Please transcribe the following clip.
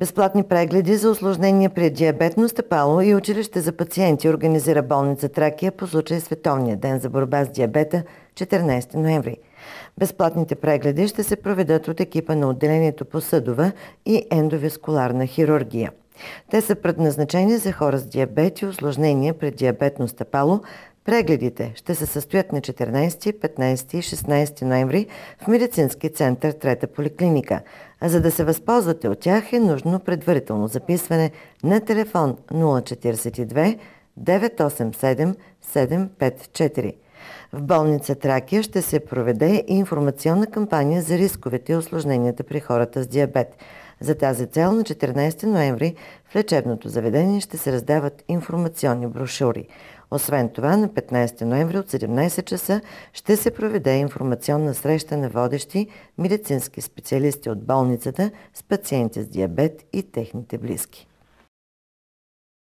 Безплатни прегледи за осложнение при диабетно стъпало и училище за пациенти организира болница Тракия по случай Световния ден за борба с диабета 14 ноември. Безплатните прегледи ще се проведат от екипа на отделението по съдова и ендовискуларна хирургия. Те са предназначени за хора с диабет и осложнения при диабетно стъпало, Прегледите ще се състоят на 14, 15 и 16 ноември в Медицински център Трета поликлиника. А за да се възползвате от тях е нужно предварително записване на телефон 042 987 754. В болница Тракия ще се проведе информационна кампания за рисковете и осложненията при хората с диабет. За тази цел на 14 ноември в лечебното заведение ще се раздават информационни брошури. Освен това, на 15 ноември от 17 часа ще се проведе информационна среща на водещи медицински специалисти от болницата с пациенти с диабет и техните близки.